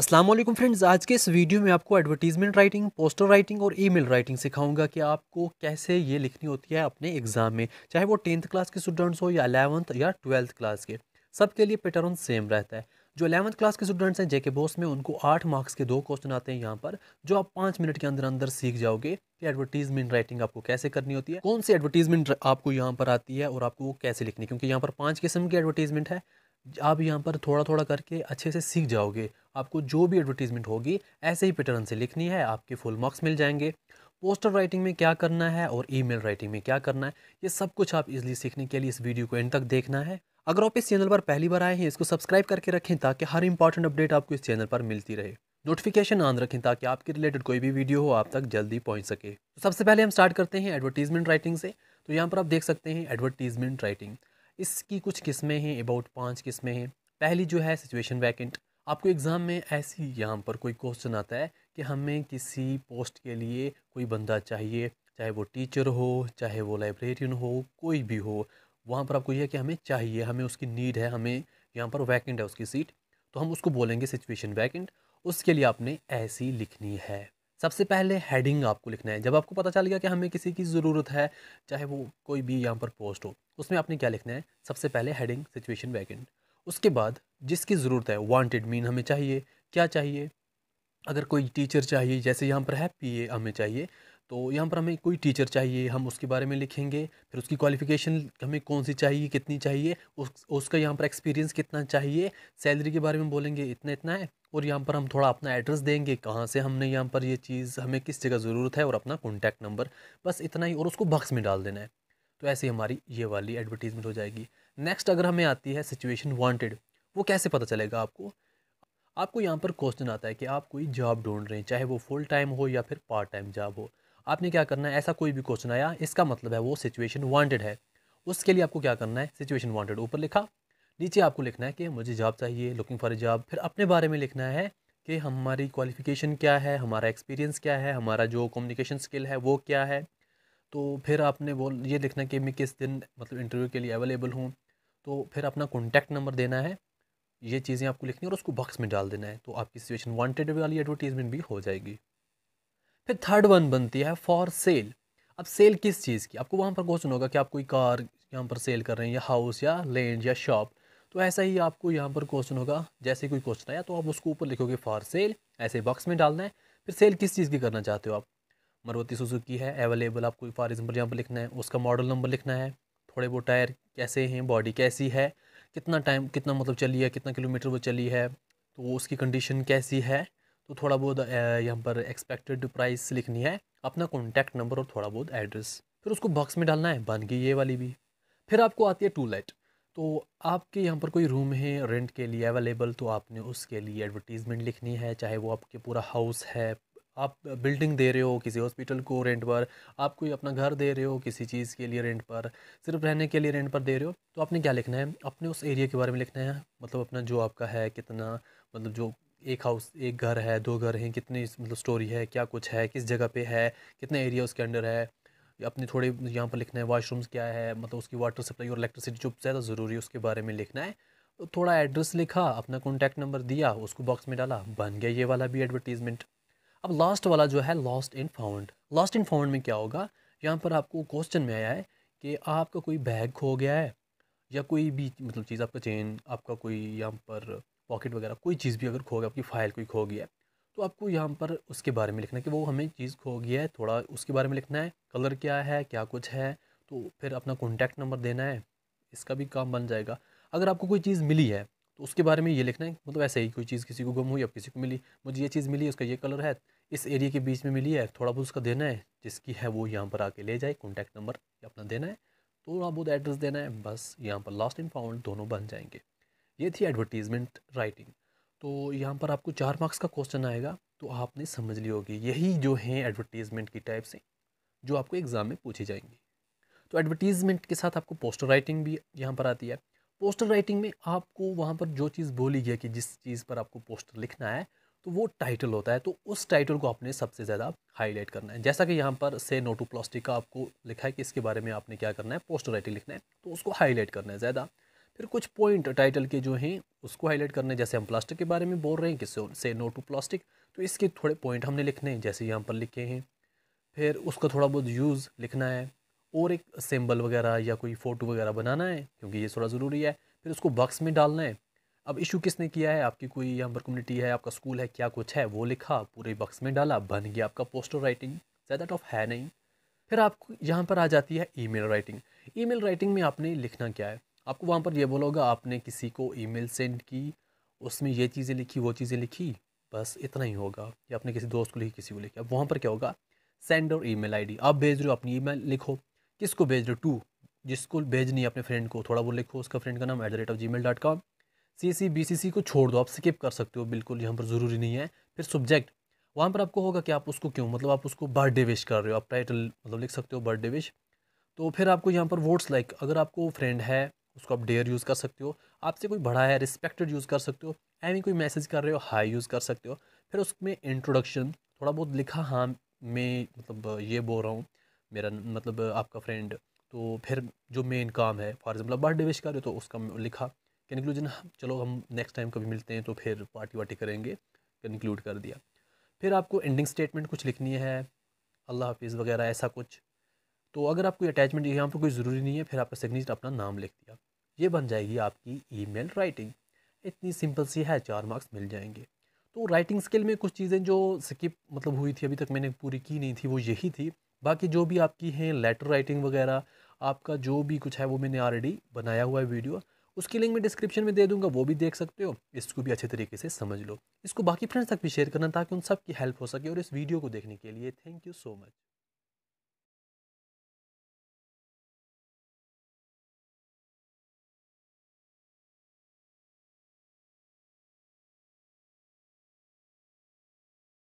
अस्सलाम वालेकुम फ्रेंड्स आज के इस वीडियो में आपको एडवर्टीजमेंट राइटिंग पोस्टर राइटिंग और ईमेल राइटिंग सिखाऊंगा कि आपको कैसे ये लिखनी होती है अपने एग्ज़ाम में चाहे वो टेंथ क्लास के स्टूडेंट्स हो या अलेवंथ या ट्वेल्थ क्लास के सबके लिए पैटर्न सेम रहता है जो अलेवंथ क्लास के स्टूडेंट्स हैं जेके बोस में उनको आठ मार्क्स के दो क्वेश्चन आते हैं यहाँ पर जो आप पाँच मिनट के अंदर अंदर सीख जाओगे कि एडवर्टीजमेंट राइटिंग आपको कैसे करनी होती है कौन सी एडवर्टीजमेंट आपको यहाँ पर आती है और आपको वो कैसे लिखनी क्योंकि यहाँ पर पाँच किस्म की एडवर्टीजमेंट है आप यहाँ पर थोड़ा थोड़ा करके अच्छे से सीख जाओगे आपको जो भी एडवर्टीज़मेंट होगी ऐसे ही पैटर्न से लिखनी है आपके फुल मार्क्स मिल जाएंगे पोस्टर राइटिंग में क्या करना है और ईमेल राइटिंग में क्या करना है ये सब कुछ आप इजली सीखने के लिए इस वीडियो को एंड तक देखना है अगर आप इस चैनल पर पहली बार आए हैं इसको सब्सक्राइब करके रखें ताकि हर इंपॉर्टेंट अपडेट आपको इस चैनल पर मिलती रहे नोटिफिकेशन ऑन रखें ताकि आपके रिलेटेड कोई भी वीडियो हो आप तक जल्दी पहुंच सके तो सबसे पहले हम स्टार्ट करते हैं एडवर्टीजमेंट राइटिंग से तो यहाँ पर आप देख सकते हैं एडवर्टीजमेंट राइटिंग इसकी कुछ किस्में हैं अबाउट पाँच किस्में हैं पहली जो है सिचुएशन वैकेंट आपको एग्ज़ाम में ऐसी यहाँ पर कोई क्वेश्चन आता है कि हमें किसी पोस्ट के लिए कोई बंदा चाहिए चाहे वो टीचर हो चाहे वो लाइब्रेरियन हो कोई भी हो वहाँ पर आपको यह कि हमें चाहिए हमें उसकी नीड है हमें यहाँ पर वैकेंट है उसकी सीट तो हम उसको बोलेंगे सिचुएशन वैकेंट उसके लिए आपने ऐसी लिखनी है सबसे पहले हेडिंग आपको लिखना है जब आपको पता चल गया कि हमें किसी की ज़रूरत है चाहे वो कोई भी यहाँ पर पोस्ट हो उसमें आपने क्या लिखना है सबसे पहले हेडिंग सिचुएशन वैकेंट उसके बाद जिसकी ज़रूरत है वांटेड मीन हमें चाहिए क्या चाहिए अगर कोई टीचर चाहिए जैसे यहाँ पर है पीए हमें चाहिए तो यहाँ पर हमें कोई टीचर चाहिए हम उसके बारे में लिखेंगे फिर उसकी क्वालिफिकेशन हमें कौन सी चाहिए कितनी चाहिए उस उसका यहाँ पर एक्सपीरियंस कितना चाहिए सैलरी के बारे में बोलेंगे इतना इतना है और यहाँ पर हम थोड़ा अपना एड्रेस देंगे कहाँ से हमने यहाँ पर ये यह चीज़ हमें किस जगह ज़रूरत है और अपना कॉन्टैक्ट नंबर बस इतना ही और उसको बक्स में डाल देना है तो ऐसे हमारी ये वाली एडवर्टीज़मेंट हो जाएगी नेक्स्ट अगर हमें आती है सिचुएशन वांटेड वो कैसे पता चलेगा आपको आपको यहाँ पर क्वेश्चन आता है कि आप कोई जॉब ढूंढ रहे हैं चाहे वो फुल टाइम हो या फिर पार्ट टाइम जॉब हो आपने क्या करना है ऐसा कोई भी क्वेश्चन आया इसका मतलब है वो सिचुएशन वांटेड है उसके लिए आपको क्या करना है सिचुएशन वांटेड ऊपर लिखा नीचे आपको लिखना है कि मुझे जॉब चाहिए लुकिंग फॉर ए जॉब फिर अपने बारे में लिखना है कि हमारी क्वालिफिकेशन क्या है हमारा एक्सपीरियंस क्या है हमारा जो कम्युनिकेशन स्किल है वो क्या है तो फिर आपने वो ये लिखना कि मैं किस दिन मतलब इंटरव्यू के लिए अवेलेबल हूँ तो फिर अपना कॉन्टैक्ट नंबर देना है ये चीज़ें आपको लिखनी है और उसको बॉक्स में डाल देना है तो आपकी सिचुएशन वांटेड वाली एडवर्टीज़मेंट भी हो जाएगी फिर थर्ड वन बनती है फॉर सेल अब सेल किस चीज़ की आपको वहाँ पर क्वेश्चन होगा कि आप कोई कार यहाँ पर सेल कर रहे हैं या हाउस या लैंड या शॉप तो ऐसा ही आपको यहाँ पर क्वेश्चन होगा जैसे कोई क्वेश्चन आया तो आप उसको ऊपर लिखोगे फॉर सेल ऐसे बॉक्स में डालना है फिर सेल किस चीज़ की करना चाहते हो आप मरवती सुजुकी है अवेलेबल आपको फॉर एग्जाम्पल यहाँ पर लिखना है उसका मॉडल नंबर लिखना है थोड़े वो टायर कैसे हैं बॉडी कैसी है कितना टाइम कितना मतलब चली है कितना किलोमीटर वो चली है तो उसकी कंडीशन कैसी है तो थोड़ा बहुत यहाँ पर एक्सपेक्टेड प्राइस लिखनी है अपना कॉन्टैक्ट नंबर और थोड़ा बहुत एड्रेस फिर उसको बॉक्स में डालना है बन गई ये वाली भी फिर आपको आती है टू लाइट तो आपके यहाँ पर कोई रूम है रेंट के लिए अवेलेबल तो आपने उसके लिए एडवर्टीज़मेंट लिखनी है चाहे वो आपके पूरा हाउस है आप बिल्डिंग दे रहे हो किसी हॉस्पिटल को रेंट पर आप कोई अपना घर दे रहे हो किसी चीज़ के लिए रेंट पर सिर्फ रहने के लिए रेंट पर दे रहे हो तो आपने क्या लिखना है अपने उस एरिया के बारे में लिखना है मतलब अपना जो आपका है कितना मतलब जो एक हाउस एक घर है दो घर हैं कितनी मतलब स्टोरी है क्या कुछ है किस जगह पे है कितने एरिया उसके अंडर है अपने थोड़े यहाँ पर लिखना है वाशरूम्स क्या है मतलब उसकी वाटर सप्लाई और इलेक्ट्रिसिटी जो ज़्यादा ज़रूरी है उसके बारे में लिखना है तो थोड़ा एड्रेस लिखा अपना कॉन्टैक्ट नंबर दिया उसको बॉक्स में डाला बन गया ये वाला भी एडवर्टीज़मेंट अब लास्ट वाला जो है lost in found lost in found में क्या होगा यहाँ पर आपको क्वेश्चन में आया है कि आपका कोई बैग खो गया है या कोई भी मतलब चीज़ आपका चेन आपका कोई यहाँ पर पॉकेट वगैरह कोई चीज़ भी अगर खो गया आपकी फ़ाइल कोई खो गया है तो आपको यहाँ पर उसके बारे में लिखना है कि वो हमें चीज़ खो गया है थोड़ा उसके बारे में लिखना है कलर क्या है क्या कुछ है तो फिर अपना कॉन्टैक्ट नंबर देना है इसका भी काम बन जाएगा अगर आपको कोई चीज़ मिली है तो उसके बारे में ये लिखना है मतलब ऐसे ही कोई चीज़ किसी को गुम हुई या किसी को मिली मुझे ये चीज़ मिली उसका ये कलर है इस एरिया के बीच में मिली है थोड़ा बहुत उसका देना है जिसकी है वो यहाँ पर आके ले जाए कॉन्टैक्ट नंबर अपना देना है थोड़ा बहुत एड्रेस देना है बस यहाँ पर लास्ट इन फाउंड दोनों बन जाएंगे ये थी एडवर्टीज़मेंट राइटिंग तो यहाँ पर आपको चार मार्क्स का क्वेश्चन आएगा तो आपने समझ ली होगी यही जो हैं एडवर्टीज़मेंट की टाइप्स हैं जो आपको एग्ज़ाम में पूछी जाएंगी तो एडवर्टीज़मेंट के साथ आपको पोस्टर राइटिंग भी यहाँ पर आती है पोस्टर राइटिंग में आपको वहाँ पर जो चीज़ बोली गई कि जिस चीज़ पर आपको पोस्टर लिखना है तो वो टाइटल होता है तो उस टाइटल को आपने सबसे ज़्यादा हाईलाइट करना है जैसा कि यहाँ पर से नोटू प्लास्टिक का आपको लिखा है कि इसके बारे में आपने क्या करना है पोस्टर राइटिंग लिखना है तो उसको हाईलाइट करना है ज़्यादा फिर कुछ पॉइंट टाइटल के जो हैं उसको हाईलाइट करने जैसे हम प्लास्टिक के बारे में बोल रहे हैं कि से नो टू प्लास्टिक तो इसके थोड़े पॉइंट हमने लिखने हैं जैसे यहाँ पर लिखे हैं फिर उसका थोड़ा बहुत यूज़ लिखना है और एक सिंबल वगैरह या कोई फ़ोटो वगैरह बनाना है क्योंकि ये थोड़ा ज़रूरी है फिर उसको बक्स में डालना है अब इशू किसने किया है आपकी कोई यहाँ पर कम्युनिटी है आपका स्कूल है क्या कुछ है वो लिखा पूरे बक्स में डाला बन गया आपका पोस्टर राइटिंग ज़्यादा टफ है नहीं फिर आपको यहाँ पर आ जाती है ईमेल राइटिंग ईमेल राइटिंग में आपने लिखना क्या है आपको वहाँ पर यह बोला होगा आपने किसी को ईमेल सेंड की उसमें ये चीज़ें लिखी वो चीज़ें लिखी बस इतना ही होगा या आपने किसी दोस्त को लिखी किसी को लिखी अब वहाँ पर क्या होगा सेंड और ईमेल आईडी आप भेज रहे हो अपनी ईमेल लिखो किसको भेज रहे हो टू जिसको भेजनी है अपने फ्रेंड को थोड़ा वो लिखो उसका फ्रेंड का नाम at the rate of G mail dot com C C B C C को छोड़ दो आप स्किप कर सकते हो बिल्कुल यहाँ पर ज़रूरी नहीं है फिर सब्जेक्ट वहाँ पर आपको होगा कि आप उसको क्यों मतलब आप उसको बर्थडे विश कर रहे हो आप टाइटल मतलब लिख सकते हो बर्थडे विश तो फिर आपको यहाँ पर वोट्स लाइक अगर आपको फ्रेंड है उसको आप डेयर यूज़ कर सकते हो आपसे कोई बड़ा है रिस्पेक्टेड यूज़ कर सकते हो एमी कोई मैसेज कर रहे हो हाई यूज़ कर सकते हो फिर उसमें इंट्रोडक्शन थोड़ा बहुत लिखा हाँ मैं मतलब ये बोल रहा हूँ मेरा मतलब आपका फ्रेंड तो फिर जो मेन काम है फॉर एग्जाम्पल बर्थडे विश कर रहे हो तो उसका लिखा कंक्लूजन हाँ, चलो हम नेक्स्ट टाइम कभी मिलते हैं तो फिर पार्टी वार्टी करेंगे कंक्लूड कर दिया फिर आपको एंडिंग स्टेटमेंट कुछ लिखनी है अल्लाह हाफिज़ वगैरह ऐसा कुछ तो अगर आपको अटैचमेंट यहाँ पर कोई ज़रूरी नहीं है फिर आपका सिग्नेचर अपना नाम लिख दिया ये बन जाएगी आपकी ईमेल राइटिंग इतनी सिंपल सी है चार मार्क्स मिल जाएंगे तो राइटिंग स्किल में कुछ चीज़ें जो स्किप मतलब हुई थी अभी तक मैंने पूरी की नहीं थी वो यही थी बाकी जो भी आपकी हैं लेटर राइटिंग वगैरह आपका जो भी कुछ है वो मैंने ऑलरेडी बनाया हुआ है वीडियो उसकी लिंक मैं डिस्क्रिप्शन में दे दूंगा वो भी देख सकते हो इसको भी अच्छे तरीके से समझ लो इसको बाकी फ्रेंड्स तक भी शेयर करना ताकि उन सबकी हेल्प हो सके और इस वीडियो को देखने के लिए थैंक यू सो मच